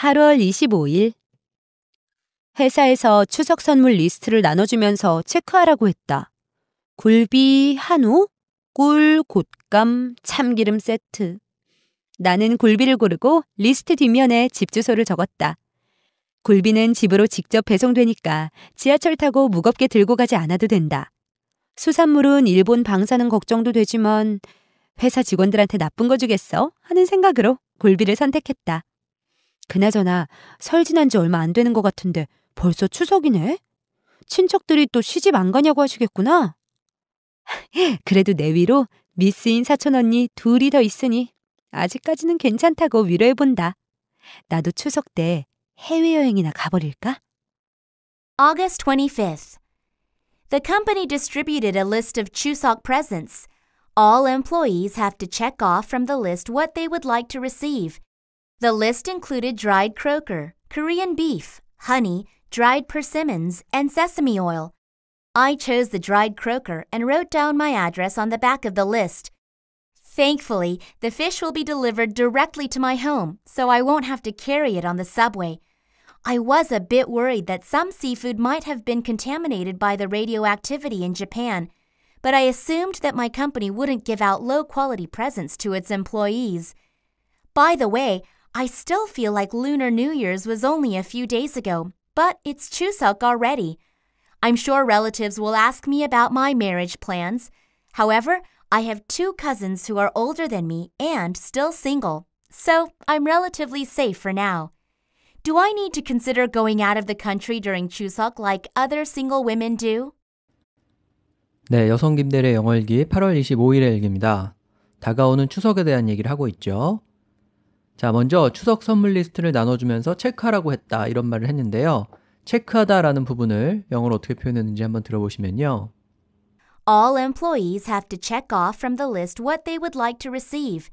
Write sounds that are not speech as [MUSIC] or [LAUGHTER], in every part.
8월 25일 회사에서 추석 선물 리스트를 나눠주면서 체크하라고 했다. 굴비, 한우, 꿀, 곶감, 참기름 세트. 나는 굴비를 고르고 리스트 뒷면에 집 주소를 적었다. 굴비는 집으로 직접 배송되니까 지하철 타고 무겁게 들고 가지 않아도 된다. 수산물은 일본 방사능 걱정도 되지만 회사 직원들한테 나쁜 거 주겠어? 하는 생각으로 굴비를 선택했다. 그나저나 설 지난 지 얼마 안 되는 것 같은데 벌써 추석이네? 친척들이 또 시집 안 가냐고 하시겠구나? 그래도 내 위로 미스인 사촌 언니 둘이 더 있으니 아직까지는 괜찮다고 위로해본다. 나도 추석 때 해외여행이나 가버릴까? August 25th. The company distributed a list of Chuseok presents. All employees have to check off from the list what they would like to receive. The list included dried croaker, Korean beef, honey, dried persimmons, and sesame oil. I chose the dried croaker and wrote down my address on the back of the list. Thankfully, the fish will be delivered directly to my home, so I won't have to carry it on the subway. I was a bit worried that some seafood might have been contaminated by the radioactivity in Japan, but I assumed that my company wouldn't give out low quality presents to its employees. By the way, I still feel like Lunar New Year's was only a few days ago, but it's Chuseok already. I'm sure relatives will ask me about my marriage plans. However, I have two cousins who are older than me and still single, so I'm relatively safe for now. Do I need to consider going out of the country during Chuseok like other single women do? 네, 여성 김대래 영어 일기 8월 25일의 일기입니다. 다가오는 추석에 대한 얘기를 하고 있죠. 자, 먼저 추석 선물 리스트를 나눠주면서 체크하라고 했다 이런 말을 했는데요. 체크하다라는 부분을 영어로 어떻게 표현했는지 한번 들어보시면요. All employees have to check off from the list what they would like to receive.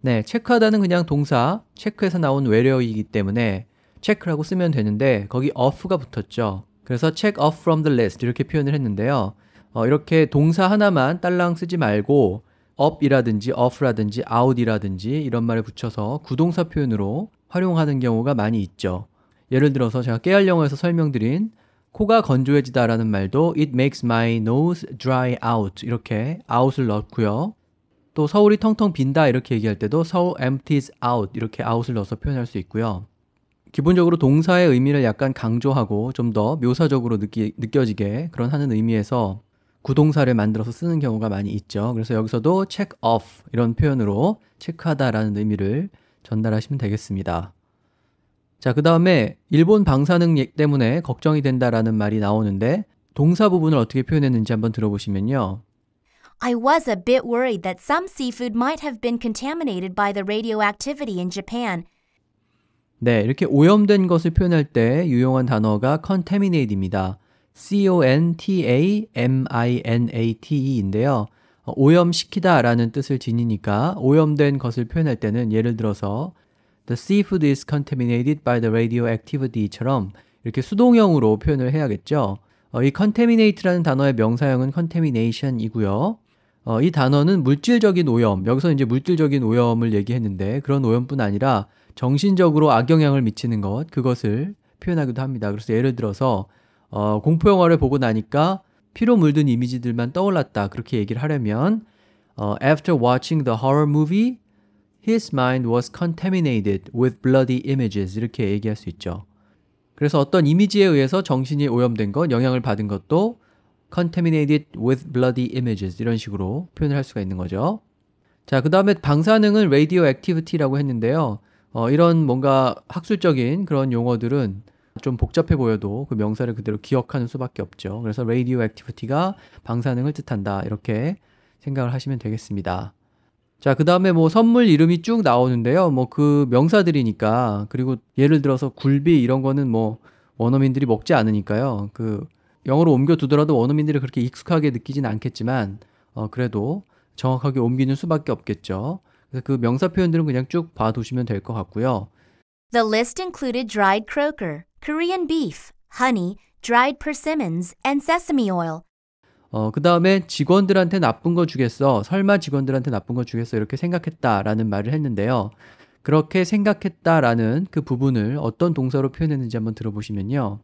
네, 체크하다는 그냥 동사 체크에서 나온 외래어이기 때문에 체크라고 쓰면 되는데 거기 off가 붙었죠. 그래서 check off from the list 이렇게 표현을 했는데요. 어, 이렇게 동사 하나만 딸랑 쓰지 말고 up이라든지 off라든지 out이라든지 이런 말을 붙여서 구동사 표현으로 활용하는 경우가 많이 있죠. 예를 들어서 제가 깨알 영어에서 설명드린 코가 건조해지다라는 말도 it makes my nose dry out 이렇게 out을 넣고요. 또 서울이 텅텅 빈다 이렇게 얘기할 때도 서울 empties out 이렇게 out을 넣어서 표현할 수 있고요. 기본적으로 동사의 의미를 약간 강조하고 좀 더 묘사적으로 느끼, 느껴지게 그런 하는 의미에서 구동사를 만들어서 쓰는 경우가 많이 있죠. 그래서 여기서도 check off 이런 표현으로 체크하다라는 의미를 전달하시면 되겠습니다. 자, 그 다음에 일본 방사능 때문에 걱정이 된다라는 말이 나오는데 동사 부분을 어떻게 표현했는지 한번 들어보시면요. I was a bit worried that some seafood might have been contaminated by the radioactivity in Japan. 네, 이렇게 오염된 것을 표현할 때 유용한 단어가 contaminate입니다. contaminate 어, 오염시키다 라는 뜻을 지니니까 오염된 것을 표현할 때는 예를 들어서 The seafood is contaminated by the radioactivity처럼 이렇게 수동형으로 표현을 해야겠죠. 어, 이 contaminate라는 단어의 명사형은 contamination이고요. 어, 이 단어는 물질적인 오염, 여기서 이제 물질적인 오염을 얘기했는데 그런 오염뿐 아니라 정신적으로 악영향을 미치는 것, 그것을 표현하기도 합니다. 그래서 예를 들어서 어, 공포 영화를 보고 나니까 피로 물든 이미지들만 떠올랐다. 그렇게 얘기를 하려면 어, After watching the horror movie, his mind was contaminated with bloody images. 이렇게 얘기할 수 있죠. 그래서 어떤 이미지에 의해서 정신이 오염된 것, 영향을 받은 것도 contaminated with bloody images 이런 식으로 표현을 할 수가 있는 거죠. 자, 그 다음에 방사능은 radio activity라고 했는데요. 어, 이런 뭔가 학술적인 그런 용어들은 좀 복잡해 보여도 그 명사를 그대로 기억하는 수밖에 없죠. 그래서 radio activity가 방사능을 뜻한다. 이렇게 생각을 하시면 되겠습니다. 자, 그 다음에 뭐 선물 이름이 쭉 나오는데요. 뭐 그 명사들이니까. 그리고 예를 들어서 굴비 이런 거는 뭐 원어민들이 먹지 않으니까요. 그 영어로 옮겨두더라도 원어민들이 그렇게 익숙하게 느끼진 않겠지만, 어, 그래도 정확하게 옮기는 수밖에 없겠죠. 그래서 그 명사 표현들은 그냥 쭉 봐두시면 될 것 같고요. The list included dried croaker, Korean beef, honey, dried persimmons, and sesame oil. 어, 그 다음에 직원들한테 나쁜 거 주겠어. 설마 직원들한테 나쁜 거 주겠어. 이렇게 생각했다라는 말을 했는데요. 그렇게 생각했다라는 그 부분을 어떤 동사로 표현했는지 한번 들어보시면요.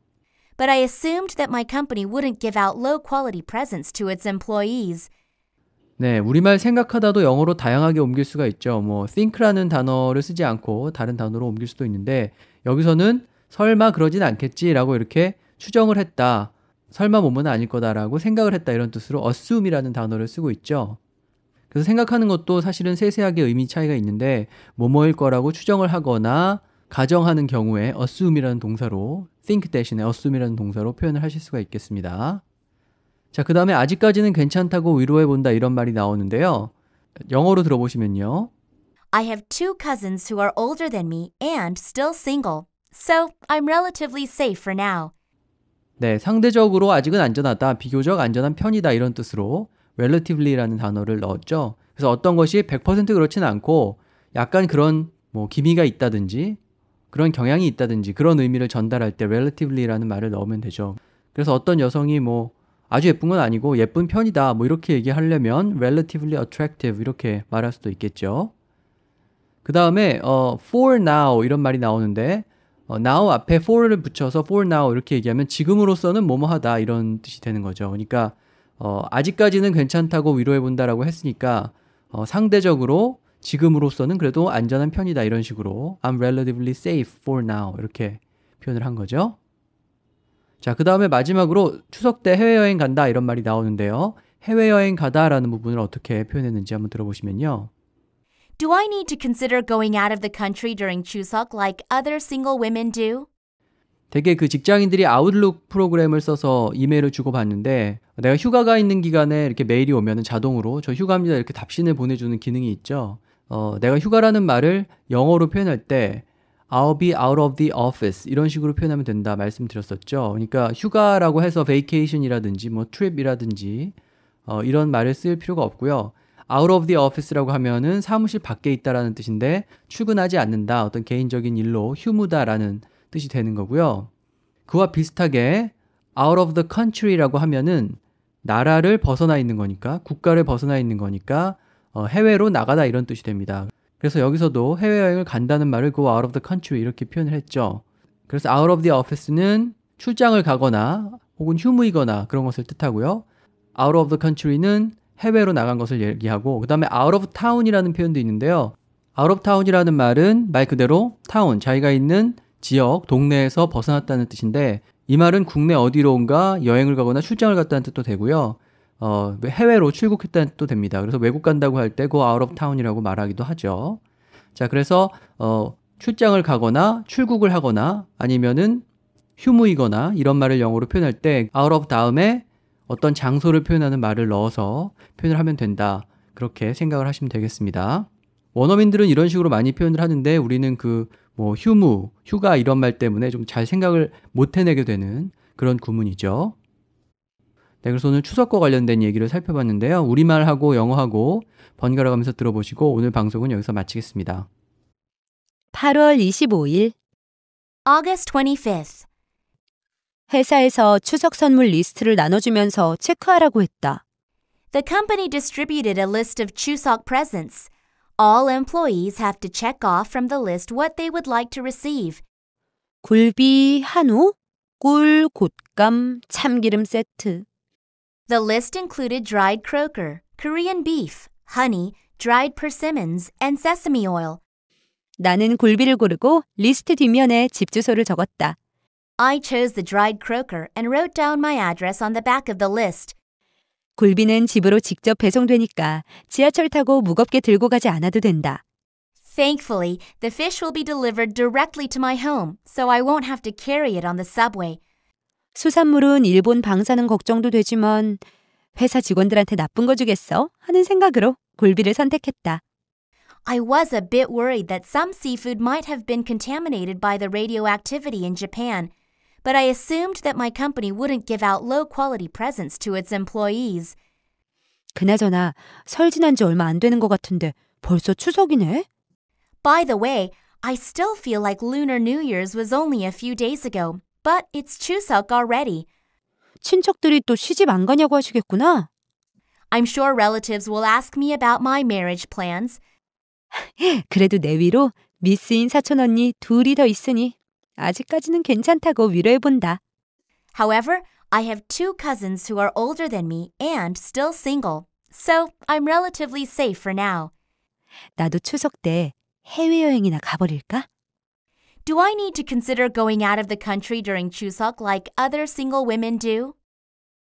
But I assumed that my company wouldn't give out low quality presents to its employees. 네, 우리말 생각하다도 영어로 다양하게 옮길 수가 있죠. 뭐 think라는 단어를 쓰지 않고 다른 단어로 옮길 수도 있는데 여기서는 설마 그러진 않겠지라고 이렇게 추정을 했다. 설마 몸은 아닐 거다라고 생각을 했다 이런 뜻으로 assume이라는 단어를 쓰고 있죠. 그래서 생각하는 것도 사실은 세세하게 의미 차이가 있는데 뭐뭐일 거라고 추정을 하거나 가정하는 경우에 assume이라는 동사로 think 대신에 assume이라는 동사로 표현을 하실 수가 있겠습니다. 자, 그 다음에 아직까지는 괜찮다고 위로해 본다 이런 말이 나오는데요. 영어로 들어보시면요. I have two cousins who are older than me and still single. So I'm relatively safe for now. 네, 상대적으로 아직은 안전하다, 비교적 안전한 편이다 이런 뜻으로 relatively라는 단어를 넣었죠. 그래서 어떤 것이 100%그렇진 않고 약간 그런 뭐 기미가 있다든지 그런 경향이 있다든지 그런 의미를 전달할 때 relatively라는 말을 넣으면 되죠. 그래서 어떤 여성이 뭐 아주 예쁜 건 아니고 예쁜 편이다 뭐 이렇게 얘기하려면 relatively attractive 이렇게 말할 수도 있겠죠. 그 다음에 어, for now 이런 말이 나오는데 어, now 앞에 for를 붙여서 for now 이렇게 얘기하면 지금으로서는 뭐뭐하다 이런 뜻이 되는 거죠. 그러니까 어, 아직까지는 괜찮다고 위로해 본다라고 했으니까 어, 상대적으로 지금으로서는 그래도 안전한 편이다 이런 식으로 I'm relatively safe for now 이렇게 표현을 한 거죠. 자, 그 다음에 마지막으로 추석 때 해외여행 간다 이런 말이 나오는데요. 해외여행 가다라는 부분을 어떻게 표현했는지 한번 들어보시면요. Do I need to consider going out of the country during Chuseok like other single women do? 되게 그 직장인들이 아웃룩 프로그램을 써서 이메일을 주고받는데 내가 휴가가 있는 기간에 이렇게 메일이 오면은 자동으로 저 휴가입니다 이렇게 답신을 보내주는 기능이 있죠. 어, 내가 휴가라는 말을 영어로 표현할 때 I'll be out of the office 이런 식으로 표현하면 된다 말씀드렸었죠. 그러니까 휴가라고 해서 vacation이라든지 뭐 trip이라든지 어, 이런 말을 쓸 필요가 없고요. out of the office라고 하면은 사무실 밖에 있다라는 뜻인데 출근하지 않는다. 어떤 개인적인 일로 휴무다라는 뜻이 되는 거고요. 그와 비슷하게 out of the country라고 하면은 나라를 벗어나 있는 거니까 국가를 벗어나 있는 거니까 어, 해외로 나가다 이런 뜻이 됩니다. 그래서 여기서도 해외여행을 간다는 말을 go 그 out of the country 이렇게 표현을 했죠. 그래서 out of the office는 출장을 가거나 혹은 휴무이거나 그런 것을 뜻하고요. out of the country는 해외로 나간 것을 얘기하고 그다음에 out of town이라는 표현도 있는데요. out of town이라는 말은 말 그대로 타운 자기가 있는 지역 동네에서 벗어났다는 뜻인데 이 말은 국내 어디론가 여행을 가거나 출장을 갔다는 뜻도 되고요. 어, 해외로 출국했다는 뜻도 됩니다. 그래서 외국 간다고 할때 go 그 out of town이라고 말하기도 하죠. 자, 그래서 어, 출장을 가거나 출국을 하거나 아니면은 휴무이거나 이런 말을 영어로 표현할 때 out of 다음에 어떤 장소를 표현하는 말을 넣어서 표현을 하면 된다. 그렇게 생각을 하시면 되겠습니다. 원어민들은 이런 식으로 많이 표현을 하는데 우리는 그 뭐 휴무, 휴가 이런 말 때문에 좀 잘 생각을 못 해내게 되는 그런 구문이죠. 네, 그래서 오늘 추석과 관련된 얘기를 살펴봤는데요. 우리말하고 영어하고 번갈아 가면서 들어보시고 오늘 방송은 여기서 마치겠습니다. 8월 25일 August 25th 회사에서 추석 선물 리스트를 나눠주면서 체크하라고 했다. The company distributed a list of Chuseok presents. All employees have to check off from the list what they would like to receive. 굴비, 한우, 꿀, 곶감, 참기름 세트. The list included dried croaker, Korean beef, honey, dried persimmons, and sesame oil. 나는 굴비를 고르고 리스트 뒷면에 집 주소를 적었다. I chose the dried croaker and wrote down my address on the back of the list. 굴비는 집으로 직접 배송되니까 지하철 타고 무겁게 들고 가지 않아도 된다. Thankfully, the fish will be delivered directly to my home, so I won't have to carry it on the subway. 수산물은 일본 방사능 걱정도 되지만 회사 직원들한테 나쁜 거 주겠어? 하는 생각으로 굴비를 선택했다. I was a bit worried that some seafood might have been contaminated by the radioactivity in Japan but I assumed that my company wouldn't give out low quality presents to its employees. 그나저나 설 지난 지 얼마 안 되는 것 같은데 벌써 추석이네? By the way, I still feel like Lunar New Year's was only a few days ago, but it's Chuseok already. 친척들이 또 시집 안 가냐고 하시겠구나. I'm sure relatives will ask me about my marriage plans. [LAUGHS] 그래도 내 위로 미스인 사촌 언니 둘이 더 있으니 아직까지는 괜찮다고 위로해본다. However, I have two cousins who are older than me and still single, so I'm relatively safe for now. 나도 추석 때 해외여행이나 가버릴까? Do I need to consider going out of the country during Chuseok like other single women do?